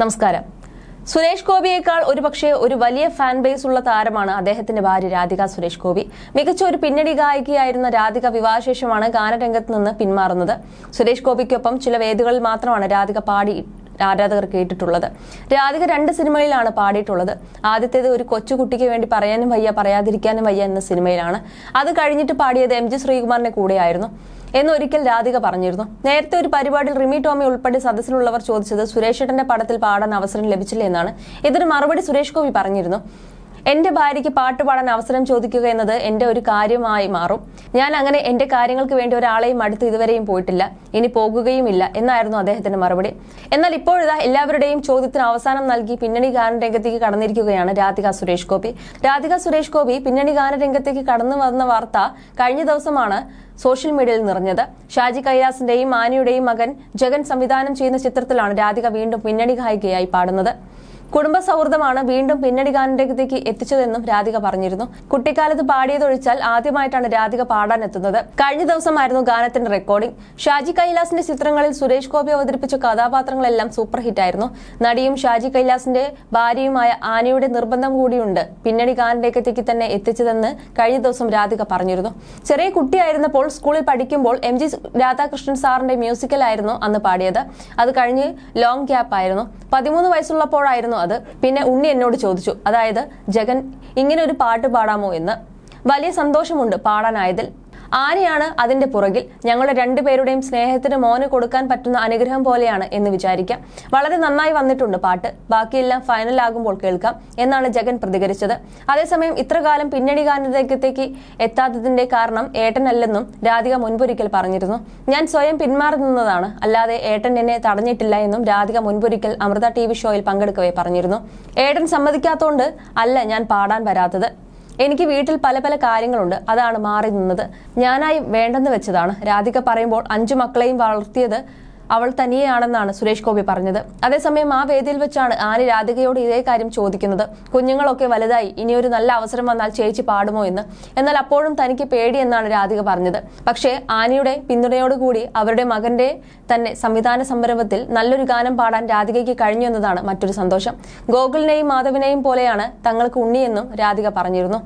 നമസ്കാരം സുരേഷ് ഗോപിയേക്കാൾ ഒരുപക്ഷെ ഒരു വലിയ ഫാൻ ബേസ് ഉള്ള താരമാണ് അദ്ദേഹത്തിന്റെ ഭാര്യ രാധിക സുരേഷ് ഗോപി മികച്ച ഒരു പിന്നണി ഗായികയായിരുന്ന രാധിക വിവാഹശേഷമാണ് ഗാനരംഗത്ത് നിന്ന് പിന്മാറുന്നത് സുരേഷ് ഗോപിക്കൊപ്പം ചില വേദികളിൽ മാത്രമാണ് രാധിക പാടി ആരാധകർ കേട്ടിട്ടുള്ളത് രാധിക രണ്ട് സിനിമയിലാണ് പാടിയിട്ടുള്ളത് ആദ്യത്തേത് ഒരു കൊച്ചുകുട്ടിക്ക് വേണ്ടി പറയാനും വയ്യ പറയാതിരിക്കാനും വയ്യ എന്ന സിനിമയിലാണ് അത് കഴിഞ്ഞിട്ട് പാടിയത് എം ജി ശ്രീകുമാറിന്റെ കൂടെയായിരുന്നു എന്നൊരിക്കൽ രാധിക പറഞ്ഞിരുന്നു നേരത്തെ ഒരു പരിപാടിയിൽ റിമി ടോമി ഉൾപ്പെടെ സദസ്സിലുള്ളവർ ചോദിച്ചത് സുരേഷേട്ടന്റെ പടത്തിൽ പാടാൻ അവസരം ലഭിച്ചില്ല എന്നാണ് ഇതിന് മറുപടി സുരേഷ് ഗോപി പറഞ്ഞിരുന്നു എന്റെ ഭാര്യയ്ക്ക് പാട്ട് പാടാൻ അവസരം ചോദിക്കുക എന്നത് എന്റെ ഒരു കാര്യമായി മാറും ഞാൻ അങ്ങനെ എന്റെ കാര്യങ്ങൾക്ക് വേണ്ടി ഒരാളെയും അടുത്ത് ഇതുവരെയും പോയിട്ടില്ല ഇനി പോകുകയുമില്ല എന്നായിരുന്നു അദ്ദേഹത്തിന്റെ മറുപടി എന്നാൽ ഇപ്പോഴിതാ എല്ലാവരുടെയും ചോദ്യത്തിന് അവസാനം നൽകി പിന്നണി ഗാനരംഗത്തേക്ക് കടന്നിരിക്കുകയാണ് രാധിക സുരേഷ് ഗോപി രാധിക സുരേഷ് ഗോപി പിന്നണി ഗാനരംഗത്തേക്ക് കടന്നു വന്ന വാർത്ത കഴിഞ്ഞ ദിവസമാണ് സോഷ്യൽ മീഡിയയിൽ നിറഞ്ഞത് ഷാജി കൈലാസിന്റെയും ആനയുടെയും മകൻ ജഗൻ സംവിധാനം ചെയ്യുന്ന ചിത്രത്തിലാണ് രാധിക വീണ്ടും പിന്നണി ഗായികയായി പാടുന്നത് കുടുംബ സൗഹൃദമാണ് വീണ്ടും പിന്നണി ഗാനരംഗത്തേക്ക് എത്തിച്ചതെന്നും രാധിക പറഞ്ഞിരുന്നു കുട്ടിക്കാലത്ത് പാടിയതൊഴിച്ചാൽ ആദ്യമായിട്ടാണ് രാധിക പാടാൻ എത്തുന്നത് കഴിഞ്ഞ ദിവസമായിരുന്നു ഗാനത്തിന്റെ റെക്കോർഡിംഗ് ഷാജി കൈലാസിന്റെ ചിത്രങ്ങളിൽ സുരേഷ് ഗോപി അവതരിപ്പിച്ച കഥാപാത്രങ്ങളെല്ലാം സൂപ്പർ ഹിറ്റായിരുന്നു നടിയും ഷാജി കൈലാസിന്റെ ഭാര്യയുമായ ആനയുടെ നിർബന്ധം കൂടിയുണ്ട് പിന്നണി ഗാനരംഗത്തേക്ക് തന്നെ എത്തിച്ചതെന്ന് കഴിഞ്ഞ ദിവസം രാധിക പറഞ്ഞിരുന്നു ചെറിയ കുട്ടിയായിരുന്നപ്പോൾ സ്കൂളിൽ പഠിക്കുമ്പോൾ എം ജി രാധാകൃഷ്ണൻ സാറിന്റെ മ്യൂസിക്കലായിരുന്നു അന്ന് പാടിയത് അത് കഴിഞ്ഞ് ലോങ് ഗ്യാപ്പ് ആയിരുന്നു പതിമൂന്ന് വയസ്സുള്ളപ്പോഴായിരുന്നു അത് പിന്നെ ഉണ്ണി എന്നോട് ചോദിച്ചു അതായത് ജഗൻ ഇങ്ങനെ ഒരു പാട്ട് പാടാമോ എന്ന് വലിയ സന്തോഷമുണ്ട് പാടാനായതിൽ ആരെയാണ് അതിന്റെ പുറകിൽ ഞങ്ങളുടെ രണ്ടുപേരുടെയും സ്നേഹത്തിന് മോന് കൊടുക്കാൻ പറ്റുന്ന അനുഗ്രഹം പോലെയാണ് എന്ന് വിചാരിക്കാം വളരെ നന്നായി വന്നിട്ടുണ്ട് പാട്ട് ബാക്കിയെല്ലാം ഫൈനൽ ആകുമ്പോൾ കേൾക്കാം എന്നാണ് ജഗൻ പ്രതികരിച്ചത് അതേസമയം ഇത്രകാലം പിന്നണി ഗാനത്തേക്ക് എത്താത്തതിന്റെ കാരണം ഏട്ടനല്ലെന്നും രാധിക മുൻപൊരിക്കൽ പറഞ്ഞിരുന്നു ഞാൻ സ്വയം പിന്മാറി നിന്നതാണ് അല്ലാതെ ഏട്ടൻ എന്നെ തടഞ്ഞിട്ടില്ല എന്നും രാധിക മുൻപൊരിക്കൽ അമൃത ടി വി ഷോയിൽ പങ്കെടുക്കവേ പറഞ്ഞിരുന്നു ഏട്ടൻ സമ്മതിക്കാത്തോണ്ട് അല്ല ഞാൻ പാടാൻ വരാത്തത് എനിക്ക് വീട്ടിൽ പല പല കാര്യങ്ങളുണ്ട് അതാണ് മാറി നിന്നത് ഞാനായി വേണ്ടെന്ന് വെച്ചതാണ് രാധിക പറയുമ്പോൾ അഞ്ചു മക്കളെയും വളർത്തിയത് അവൾ തനിയെയാണെന്നാണ് സുരേഷ് ഗോപി പറഞ്ഞത് അതേസമയം ആ വേദിയിൽ വെച്ചാണ് ആനി രാധികയോട് ഇതേ കാര്യം ചോദിക്കുന്നത് കുഞ്ഞുങ്ങളൊക്കെ വലുതായി ഇനിയൊരു നല്ല അവസരം വന്നാൽ ചേച്ചി പാടുമോ എന്ന് എന്നാൽ അപ്പോഴും തനിക്ക് പേടിയെന്നാണ് രാധിക പറഞ്ഞത് പക്ഷേ ആനിയുടെ പിന്തുണയോടുകൂടി അവരുടെ മകന്റെ തന്നെ സംവിധാന സംരംഭത്തിൽ നല്ലൊരു ഗാനം പാടാൻ രാധികയ്ക്ക് കഴിഞ്ഞു എന്നതാണ് മറ്റൊരു സന്തോഷം ഗോകുലിനെയും മാധവിനെയും പോലെയാണ് തങ്ങൾക്ക് ഉണ്ണിയെന്നും രാധിക പറഞ്ഞിരുന്നു